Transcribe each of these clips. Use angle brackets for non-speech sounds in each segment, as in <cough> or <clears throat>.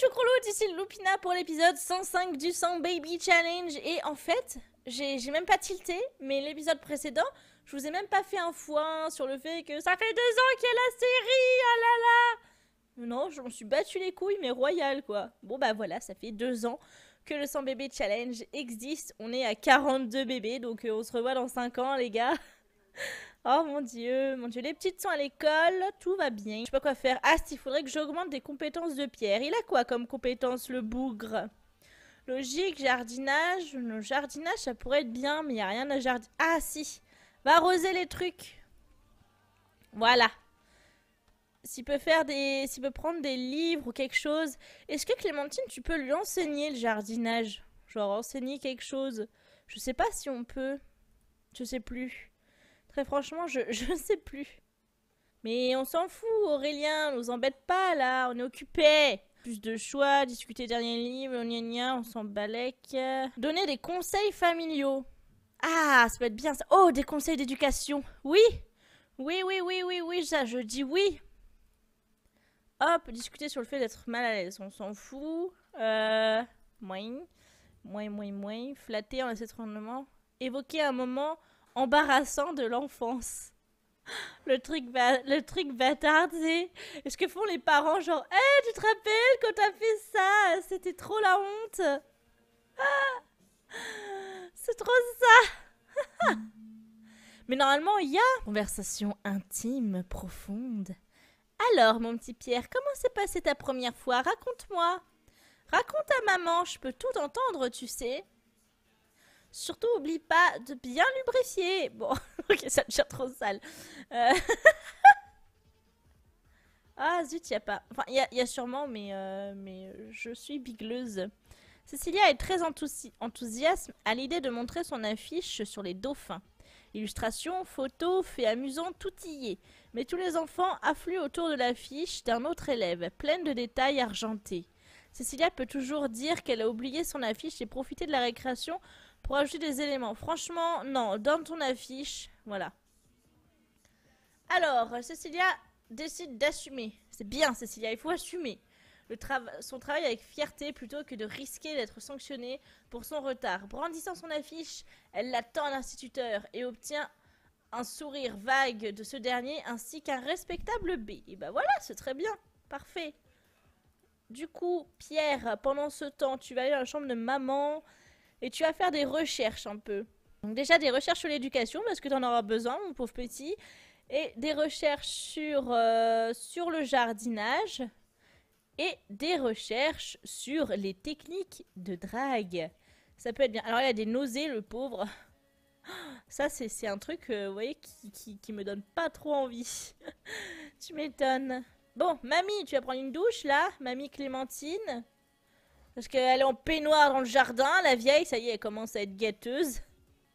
je Crolloute, ici Lupina pour l'épisode 105 du 100 Baby Challenge. Et en fait, j'ai même pas tilté, mais l'épisode précédent, je vous ai même pas fait un foin sur le fait que ça fait deux ans qu'il y a la série, ah là là Non, je suis battu les couilles, mais royal quoi. Bon bah voilà, ça fait deux ans que le 100 Baby challenge existe. On est à 42 bébés, donc euh, on se revoit dans 5 ans les gars. <laughs> Oh mon dieu, mon dieu, les petites sont à l'école, tout va bien. Je sais pas quoi faire. Ah, il faudrait que j'augmente des compétences de Pierre. Il a quoi comme compétences, le bougre Logique, jardinage. Le jardinage, ça pourrait être bien, mais il n'y a rien à jardiner. Ah si, va arroser les trucs. Voilà. S'il peut faire des... S'il peut prendre des livres ou quelque chose. Est-ce que Clémentine, tu peux lui enseigner le jardinage Genre enseigner quelque chose. Je sais pas si on peut. Je sais plus. Très franchement, <laughs> je, ne sais plus. Mais on s'en fout, Aurélien, nous embête pas là, on est occupés. Plus de choix, discuter dernier livre, y on s'en balèque. Donner des conseils familiaux. Ah, ça peut être bien ça. Oh, des conseils d'éducation. Oui, oui, oui, oui, oui, oui, ça, je dis oui. Hop, discuter sur le fait d'être mal à l'aise, on s'en fout. Euh, moins, moins, moins, moins. Flatter en le rendement. Évoquer un moment embarrassant de l'enfance. Le truc, le truc ce que font les parents, genre, hé, eh, tu te rappelles quand t'as fait ça C'était trop la honte. Ah c'est trop ça. <laughs> Mais normalement, il y a conversation intime, profonde. Alors, mon petit Pierre, comment s'est passée ta première fois Raconte-moi. Raconte à maman, je peux tout entendre, tu sais. Surtout, oublie pas de bien lubrifier. Bon, <laughs> ok, ça devient trop sale. Euh, <laughs> ah, zut, il a pas. Enfin, il y, a sûrement, mais, euh, mais je suis bigleuse. Cecilia est très enthousiaste à l'idée de montrer son affiche sur les dauphins. Illustration, photos, fait amusant, tout y est. Mais tous les enfants affluent autour de l'affiche d'un autre élève, pleine de détails argentés. Cecilia peut toujours dire qu'elle a oublié son affiche et profiter de la récréation pour ajouter des éléments. Franchement, non, dans ton affiche, voilà. Alors, Cecilia décide d'assumer. C'est bien, Cecilia. il faut assumer. son travail avec fierté plutôt que de risquer d'être sanctionnée pour son retard. Brandissant son affiche, elle l'attend à l'instituteur et obtient un sourire vague de ce dernier ainsi qu'un respectable B. Et bah ben voilà, c'est très bien. Parfait. Du coup, Pierre, pendant ce temps, tu vas aller dans la chambre de maman et tu vas faire des recherches un peu. Donc déjà des recherches sur l'éducation parce que tu en auras besoin, mon pauvre petit, et des recherches sur, euh, sur le jardinage et des recherches sur les techniques de drague. Ça peut être bien. Alors il y a des nausées, le pauvre. <gasps> Ça, c'est un truc, euh, vous voyez, qui, qui, qui, me donne pas trop envie. <laughs> tu m'étonnes. Bon, mamie, tu vas prendre une douche, là Mamie Clémentine parce qu'elle est en peignoir dans le jardin, la vieille, ça y est, elle commence à être guetteuse.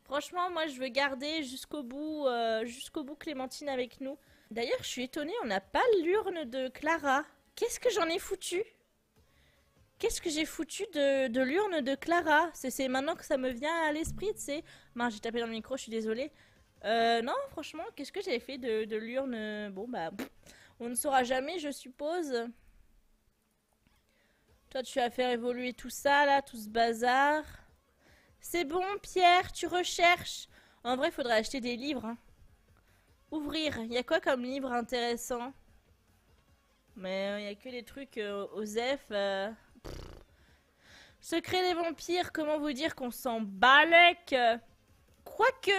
Franchement, moi, je veux garder jusqu'au bout, euh, jusqu'au bout Clémentine avec nous. D'ailleurs, je suis étonnée, on n'a pas l'urne de Clara. Qu'est-ce que j'en ai foutu Qu'est-ce que j'ai foutu de, l'urne de Clara C'est maintenant que ça me vient à l'esprit, tu sais. j'ai tapé dans le micro, je suis désolée. Euh, non, franchement, qu'est-ce que j'avais fait de, l'urne Bon, bah, on ne saura jamais, je suppose. Toi, tu vas faire évoluer tout ça, là, tout ce bazar. C'est bon, Pierre, tu recherches. En vrai, il faudrait acheter des livres. Hein. Ouvrir. Il y a quoi comme livre intéressant Mais euh, il n'y a que des trucs euh, aux F. Euh. Secret des vampires, comment vous dire qu'on s'en balèque Quoique,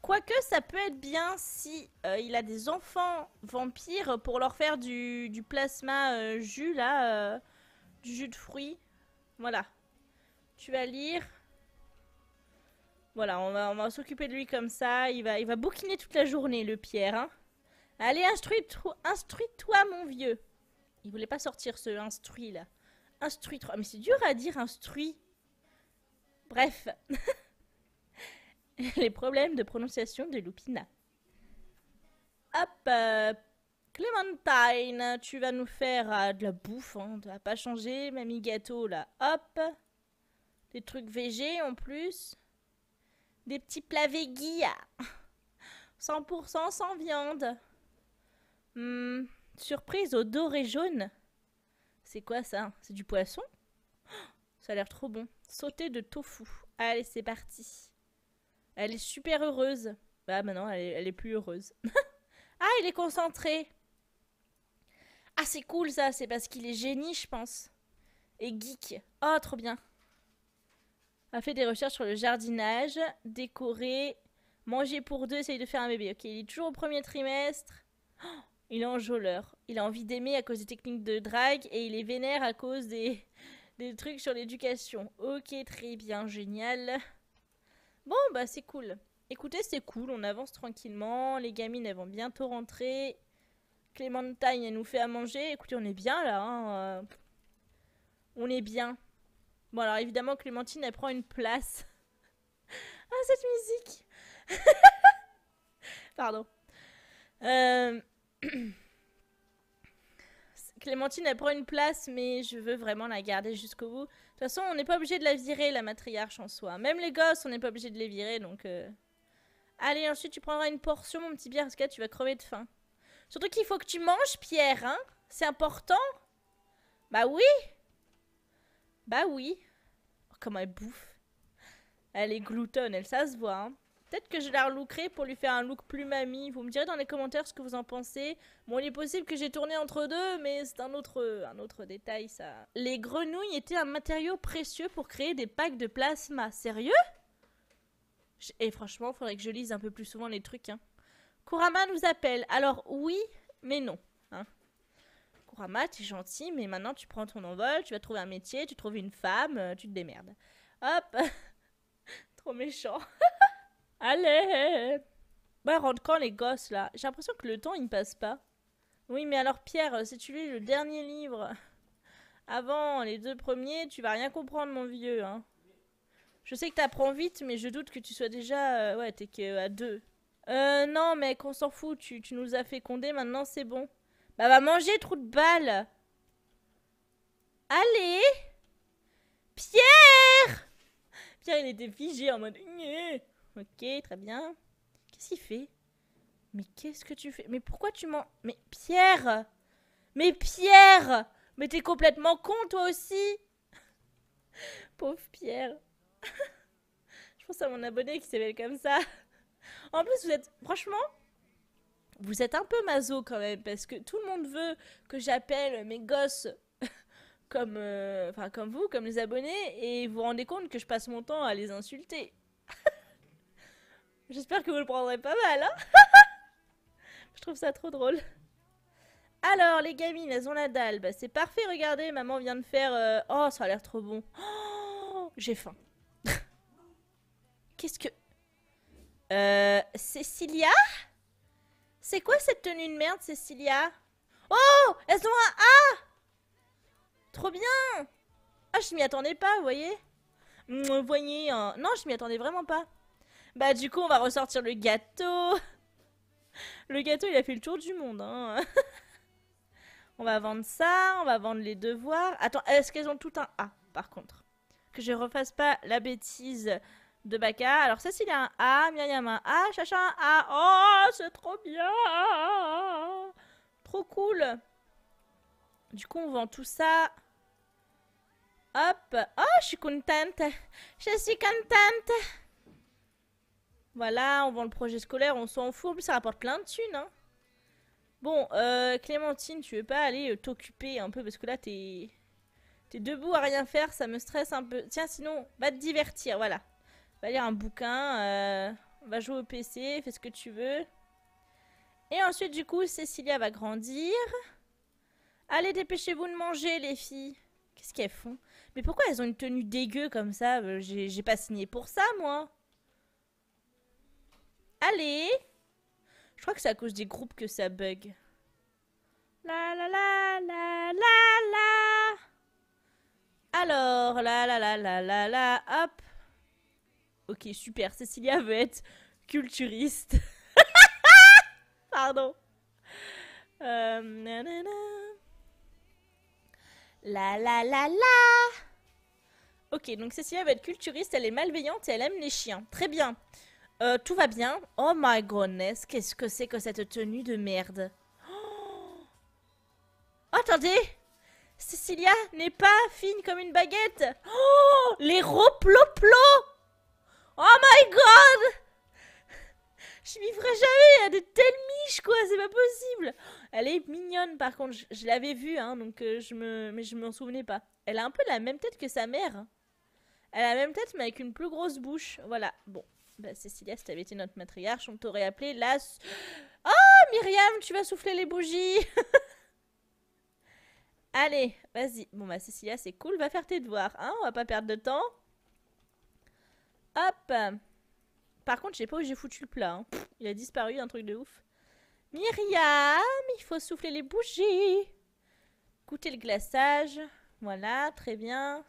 quoique ça peut être bien si il a des enfants vampires pour leur faire du, plasma jus là du jus de fruits. Voilà. Tu vas lire. Voilà, on va, s'occuper de lui comme ça. Il va, il va bouquiner toute la journée, le Pierre. Hein. Allez, instruis-toi, mon vieux. Il voulait pas sortir ce instruit là. Instruis-toi. Mais c'est dur à dire instruit. Bref. <laughs> Les problèmes de prononciation de Lupina. Hop, euh, Clementine, tu vas nous faire euh, de la bouffe, hein, va pas changer. mamie gâteau là, hop. Des trucs végé en plus. Des petits plats veggie, 100% sans viande. Hmm, surprise au doré jaune. C'est quoi ça C'est du poisson Ça a l'air trop bon. Sauté de tofu. Allez, c'est parti. Elle est super heureuse. Bah maintenant, elle est, plus heureuse. <laughs> ah, il est concentré. Ah, c'est cool ça, c'est parce qu'il est génie, je pense. Et geek. Oh, trop bien. A fait des recherches sur le jardinage, décorer, manger pour deux, essayer de faire un bébé. Ok, il est toujours au premier trimestre. Oh, il est enjôleur. Il a envie d'aimer à cause des techniques de drague et il est vénère à cause des, des trucs sur l'éducation. Ok, très bien, génial. Bon, bah c'est cool. Écoutez, c'est cool, on avance tranquillement. Les gamines, vont bientôt rentrer. Clémentine, elle nous fait à manger. Écoutez, on est bien là. Hein, euh, on est bien. Bon, alors évidemment, Clémentine, elle prend une place. <laughs> ah, cette musique <laughs> Pardon. Euh, <clears throat> Clémentine, elle prend une place, mais je veux vraiment la garder jusqu'au bout. De toute façon, on n'est pas obligé de la virer, la matriarche en soi. Même les gosses, on n'est pas obligé de les virer, donc... Euh. Allez, ensuite, tu prendras une portion, mon petit Bière, parce que là, tu vas crever de faim. Surtout qu'il faut que tu manges, Pierre, hein C'est important Bah oui Bah oui oh, Comment elle bouffe Elle est gloutonne, elle, ça se voit, hein Peut-être que je la relookerai pour lui faire un look plus mamie. Vous me direz dans les commentaires ce que vous en pensez. Bon, il est possible que j'ai tourné entre deux, mais c'est un autre, un autre détail, ça. Les grenouilles étaient un matériau précieux pour créer des packs de plasma. Sérieux Et franchement, il faudrait que je lise un peu plus souvent les trucs, hein. Kurama nous appelle. Alors oui, mais non. Hein. Kurama, t'es gentil, mais maintenant tu prends ton envol, tu vas trouver un métier, tu trouves une femme, euh, tu te démerdes. Hop <laughs> Trop méchant. <laughs> Allez Bah, rentre quand les gosses là J'ai l'impression que le temps il ne passe pas. Oui, mais alors Pierre, si tu lis le dernier livre avant les deux premiers, tu vas rien comprendre, mon vieux. Hein. Je sais que tu apprends vite, mais je doute que tu sois déjà. Euh, ouais, t'es qu'à deux. Euh, non, mais qu'on s'en fout, tu, nous as fécondés, maintenant c'est bon. Bah, va manger, trou de balle Allez Pierre Pierre, il était figé en mode... Ok, très bien. Qu'est-ce qu'il fait Mais qu'est-ce que tu fais Mais pourquoi tu mens Mais Pierre Mais Pierre Mais t'es complètement con, toi aussi <laughs> Pauvre Pierre <laughs> Je pense à mon abonné qui s'appelle comme ça en plus, vous êtes, franchement, vous êtes un peu mazo quand même, parce que tout le monde veut que j'appelle mes gosses <laughs> comme, euh, comme vous, comme les abonnés, et vous vous rendez compte que je passe mon temps à les insulter. <laughs> J'espère que vous le prendrez pas mal, hein. <laughs> Je trouve ça trop drôle. Alors, les gamines, elles ont la dalle. Bah, c'est parfait, regardez, maman vient de faire... Euh, oh, ça a l'air trop bon. <gasps> J'ai faim. Qu'est-ce que... Euh, Cécilia C'est quoi cette tenue de merde, Cécilia Oh Elles ont un A Trop bien Ah, je m'y attendais pas, vous voyez Vous voyez, hein. non, je m'y attendais vraiment pas. Bah, du coup, on va ressortir le gâteau. Le gâteau, il a fait le tour du monde, hein. <laughs> on va vendre ça, on va vendre les devoirs. Attends, est-ce qu'elles ont tout un A, par contre Que je refasse pas la bêtise de Baka. Alors Cécile a un A, Myriam a un A, Chacha un A. Oh, c'est trop bien Trop cool Du coup, on vend tout ça. Hop Oh, je suis contente Je suis contente Voilà, on vend le projet scolaire, on s'en fout. En ça rapporte plein de thunes, hein. Bon, euh, Clémentine, tu veux pas aller euh, t'occuper un peu parce que là, t'es... T'es debout à rien faire, ça me stresse un peu. Tiens, sinon, va te divertir, voilà va lire un bouquin, euh, va jouer au PC, fais ce que tu veux. Et ensuite, du coup, Cécilia va grandir. Allez, dépêchez-vous de manger, les filles. Qu'est-ce qu'elles font Mais pourquoi elles ont une tenue dégueu comme ça euh, J'ai pas signé pour ça, moi. Allez Je crois que c'est à cause des groupes que ça bug. La la la la la la Alors, la la la la la la, hop Ok, super. Cécilia veut être culturiste. <laughs> Pardon. Euh, la la la la. Ok, donc Cécilia veut être culturiste, elle est malveillante et elle aime les chiens. Très bien. Euh, tout va bien. Oh my goodness, qu'est-ce que c'est que cette tenue de merde oh! Attendez Cécilia n'est pas fine comme une baguette Oh Les roploplos Oh my god Je m'y ferai jamais, elle a de telles miches quoi, c'est pas possible Elle est mignonne par contre, je, l'avais vue hein, donc euh, je me... mais je m'en souvenais pas. Elle a un peu la même tête que sa mère. Hein. Elle a la même tête mais avec une plus grosse bouche, voilà. Bon, bah Cécilia, si t'avais été notre matriarche, on t'aurait appelé la... Oh Myriam, tu vas souffler les bougies <laughs> Allez, vas-y. Bon bah Cécilia, c'est cool, va faire tes devoirs, hein, on va pas perdre de temps. Par contre, je sais pas où j'ai foutu le plat. Hein. il a disparu, un truc de ouf. Myriam, il faut souffler les bougies. Goûter le glaçage. Voilà, très bien.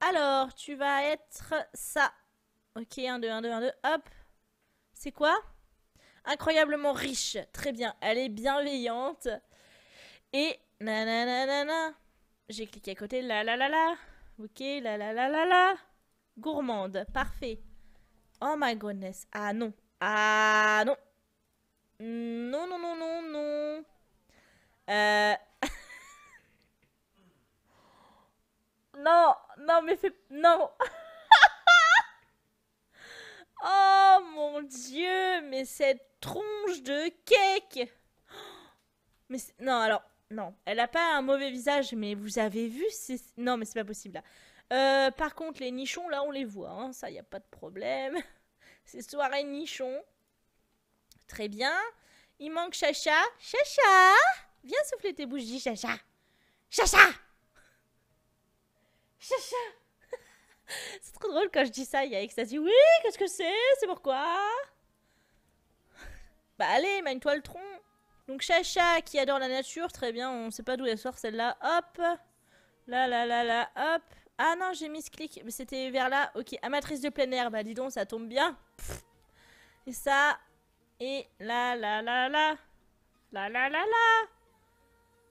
Alors, tu vas être ça. Ok, un, 2, 1, 2, 1, 2, hop. C'est quoi Incroyablement riche. Très bien. Elle est bienveillante. Et na. J'ai cliqué à côté. La la la la. Ok, la la la la la. Gourmande, parfait. Oh my goodness. Ah non. Ah non. Non, non, non, non, non. Euh... <laughs> non, non, mais fais... Non. <laughs> oh mon dieu, mais cette tronche de cake. <gasps> Mais non, alors non, elle a pas un mauvais visage, mais vous avez vu c'est... Non, mais c'est pas possible là. Euh, par contre, les nichons, là, on les voit, hein, ça, n'y a pas de problème. <laughs> c'est soirée nichon. Très bien. Il manque Chacha. Chacha Viens souffler tes bougies, Chacha. Chacha Chacha <laughs> C'est trop drôle quand je dis ça, il y a Ecstasy. Oui, qu'est-ce que c'est C'est pourquoi Bah allez, mène-toi le tronc. Donc Chacha qui adore la nature, très bien, on sait pas d'où elle sort celle-là. Hop Là, là, là, là, hop Ah non, j'ai mis ce clic, mais c'était vers là. Ok, amatrice de plein air, bah dis donc, ça tombe bien. Et ça, et là, là, là, là. Là, là, là, là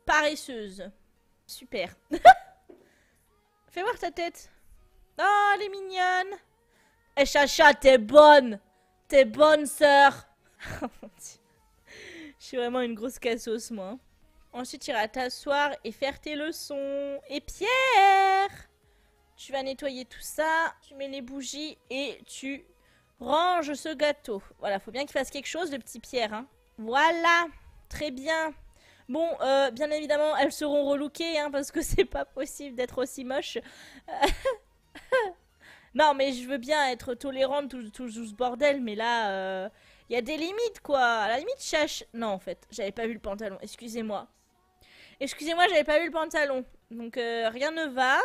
Paresseuse. Super. <laughs> Fais voir ta tête. Oh, elle est mignonne Eh Chacha, t'es bonne T'es bonne, sœur <laughs> Oh mon dieu suis vraiment une grosse cassos, moi. Ensuite, tu iras t'asseoir et faire tes leçons. Et Pierre Tu vas nettoyer tout ça, tu mets les bougies et tu ranges ce gâteau. Voilà, faut bien qu'il fasse quelque chose, le petit Pierre. Hein. Voilà, très bien. Bon, euh, bien évidemment, elles seront relookées, hein, parce que <laughs> c'est pas possible d'être aussi moche. <laughs> non, mais je veux bien être tolérante tout, tout, ce bordel, mais là... Euh, il y a des limites, quoi. À la limite, chache. Non, en fait, j'avais pas vu le pantalon. Excusez-moi. Excusez-moi, j'avais pas vu le pantalon. Donc, euh, rien ne va.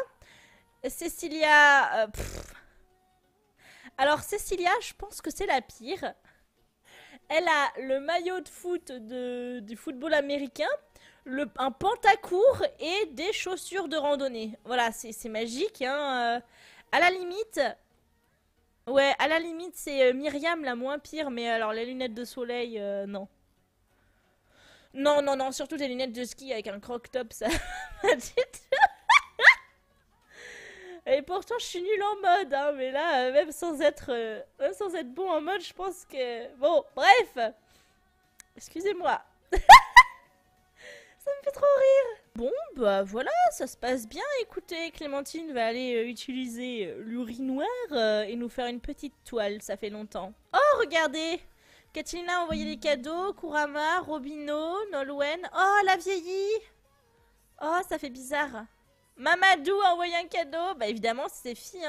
Cécilia. Euh, Alors, Cécilia, je pense que c'est la pire. Elle a le maillot de foot du football américain, un pantacourt et des chaussures de randonnée. Voilà, c'est magique. Hein. Euh. à la limite, Ouais, à la limite, c'est euh, Myriam la moins pire, mais alors les lunettes de soleil, euh, non. Non, non, non, surtout les lunettes de ski avec un croc-top, ça <laughs> Et pourtant, je suis nulle en mode, hein, mais là, euh, même sans être, même hein, sans être bon en mode, je pense que. Bon, bref! Excusez-moi! <laughs> ça me fait trop rire! Bon, bah voilà, ça se passe bien. Écoutez, Clémentine va aller euh, utiliser euh, l'urinoir euh, et nous faire une petite toile, ça fait longtemps. Oh, regardez Katina a envoyé des cadeaux, Kurama, Robino, Nolwen, Oh, la vieillie Oh, ça fait bizarre. Mamadou a envoyé un cadeau. Bah évidemment, c'est ses filles.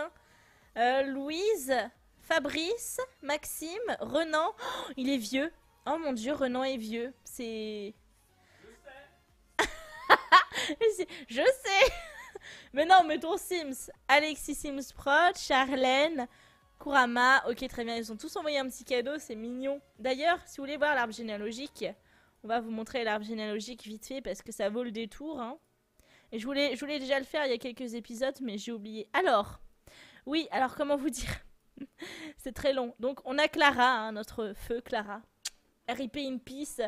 Hein. Louise, Fabrice, Maxime, Renan. Oh, il est vieux. Oh mon dieu, Renan est vieux. C'est... <laughs> Je sais <laughs> Mais non, mettons Sims. Alexis Sims Prod, Charlène, Kurama. Ok, très bien, ils ont tous envoyé un petit cadeau, c'est mignon. D'ailleurs, si vous voulez voir l'arbre généalogique, on va vous montrer l'arbre généalogique vite fait parce que ça vaut le détour. Hein. Et je voulais, je voulais déjà le faire il y a quelques épisodes, mais j'ai oublié. Alors, oui, alors comment vous dire <laughs> C'est très long. Donc, on a Clara, hein, notre feu Clara. RIP in peace,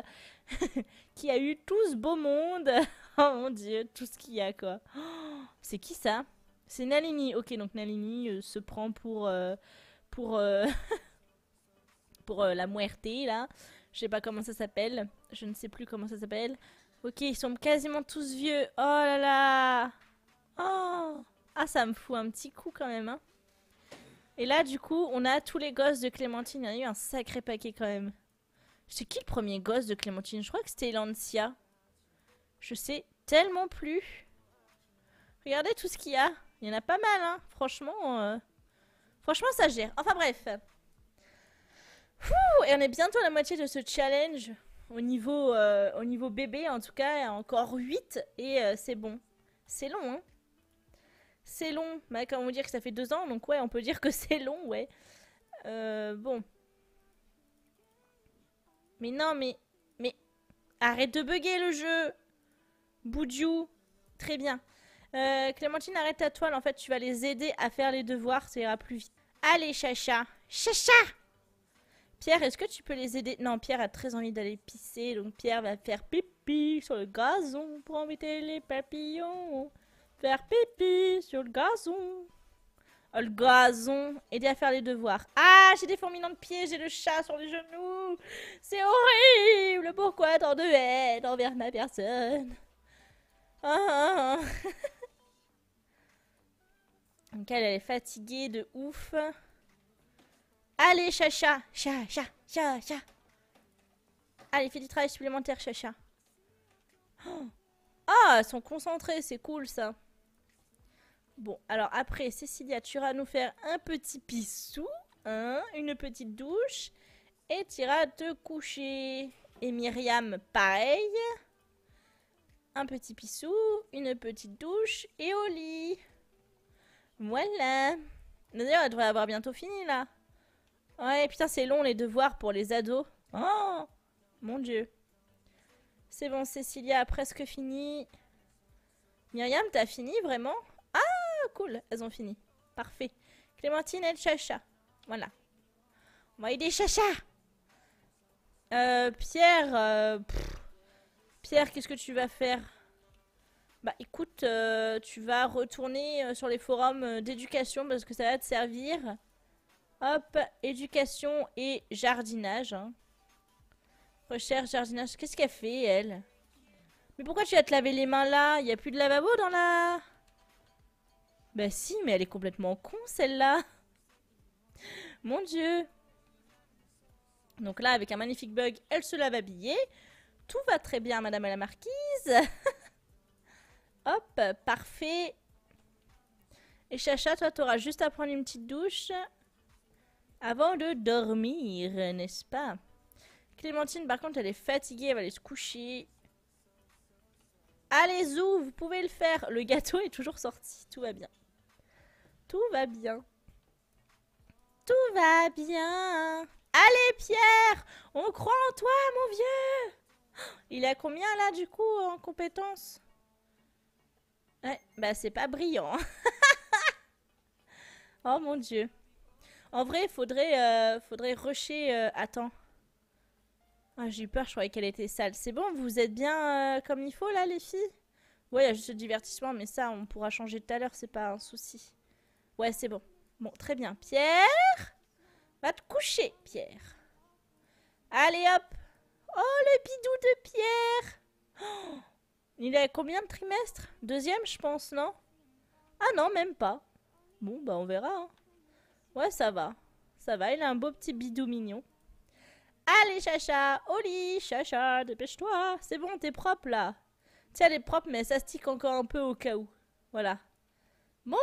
qui a eu tout ce beau monde <laughs> oh mon dieu, tout ce qu'il y a quoi. <gasps> c'est qui ça C'est Nalini. Ok, donc Nalini euh, se prend pour. Euh, pour. Euh, <laughs> pour la muerte là. Je sais pas comment ça s'appelle. Je ne sais plus comment ça s'appelle. Ok, ils sont quasiment tous vieux. Oh là là Oh Ah, ça me fout un petit coup quand même. Hein. Et là, du coup, on a tous les gosses de Clémentine. Il y a eu un sacré paquet quand même. C'est qui le premier gosse de Clémentine Je crois que c'était Lancia. Je sais tellement plus. Regardez tout ce qu'il y a. Il y en a pas mal, hein. Franchement, euh, franchement, ça gère. Enfin bref. et on est bientôt à la moitié de ce challenge. Au niveau, euh, au niveau bébé, en tout cas, encore 8 et euh, c'est bon. C'est long, hein. C'est long. Mais bah, quand on que ça fait 2 ans, donc ouais, on peut dire que <laughs> c'est long, ouais. bon. Mais non, mais... Mais... Arrête de bugger le jeu Boudiou, très bien. Euh, Clémentine, arrête ta toile. En fait, tu vas les aider à faire les devoirs. Ça ira plus vite. Allez, Chacha. Chacha Pierre, est-ce que tu peux les aider Non, Pierre a très envie d'aller pisser. Donc, Pierre va faire pipi sur le gazon pour inviter les papillons. Faire pipi sur le gazon. Oh, le gazon. Aider à faire les devoirs. Ah, j'ai des dans de pieds. J'ai le chat sur les genoux. C'est horrible. Pourquoi tant de haine envers ma personne <laughs> Donc elle, est fatiguée de ouf. Allez, Chacha Chacha Chacha cha, Allez, fais du travail supplémentaire, Chacha. <gasps> Ah, elles sont concentrées, c'est cool ça. Bon, alors après, Cécilia, tu iras nous faire un petit pissou, hein, une petite douche, et tu te coucher. Et Myriam, pareil un petit pissou, une petite douche et au lit. Voilà. D'ailleurs, elle devrait avoir bientôt fini, là. Ouais, putain, c'est long, les devoirs pour les ados. Oh Mon Dieu. C'est bon, Cécilia a presque fini. Myriam, t'as fini, vraiment Ah, cool, elles ont fini. Parfait. Clémentine et Chacha. Voilà. Moi il est Chacha euh, Pierre... Euh, Pierre, qu'est-ce que tu vas faire Bah écoute, euh, tu vas retourner euh, sur les forums euh, d'éducation parce que ça va te servir. Hop, éducation et jardinage. Hein. Recherche, jardinage. Qu'est-ce qu'elle fait, elle Mais pourquoi tu vas te laver les mains là Il n'y a plus de lavabo dans la... Bah si, mais elle est complètement con, celle-là. Mon dieu. Donc là, avec un magnifique bug, elle se lave habillée. Tout va très bien, madame la marquise. <laughs> Hop, parfait. Et Chacha, toi, t'auras juste à prendre une petite douche avant de dormir, n'est-ce pas Clémentine, par contre, elle est fatiguée, elle va aller se coucher. Allez, vous, vous pouvez le faire. Le gâteau est toujours sorti, tout va bien. Tout va bien. Tout va bien. Allez, Pierre, on croit en toi, mon vieux. Il a combien là du coup en compétences Ouais, bah c'est pas brillant. Hein. <laughs> oh mon dieu. En vrai, faudrait, euh, faudrait rusher. Euh, attends. Ah, j'ai eu peur, je croyais qu'elle était sale. C'est bon, vous êtes bien euh, comme il faut là, les filles Ouais, il y a juste le divertissement, mais ça, on pourra changer tout à l'heure, c'est pas un souci. Ouais, c'est bon. Bon, très bien. Pierre Va te coucher, Pierre. Allez hop Oh, le bidou de Pierre oh, Il est combien de trimestres Deuxième, je pense, non Ah non, même pas. Bon, bah on verra. Hein. Ouais, ça va. Ça va, il a un beau petit bidou mignon. Allez, Chacha Au lit Chacha, dépêche-toi C'est bon, t'es propre, là Tiens, elle est propre, mais ça stique encore un peu au cas où. Voilà. Bon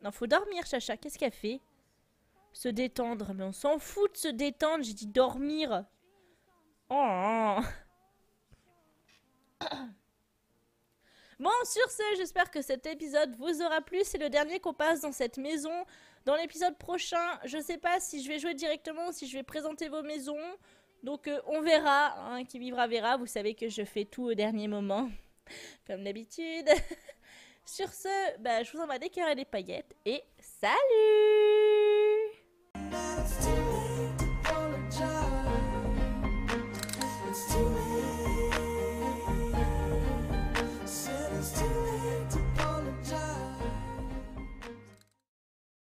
Non, faut dormir, Chacha. Qu'est-ce qu'elle fait Se détendre. Mais on s'en fout de se détendre, j'ai dit dormir Oh, oh. <coughs> Bon, sur ce, j'espère que cet épisode vous aura plu. C'est le dernier qu'on passe dans cette maison. Dans l'épisode prochain, je sais pas si je vais jouer directement ou si je vais présenter vos maisons. Donc euh, on verra, hein, qui vivra verra. Vous savez que je fais tout au dernier moment, <laughs> comme d'habitude. <laughs> sur ce, bah, je vous envoie des cœurs et des paillettes et salut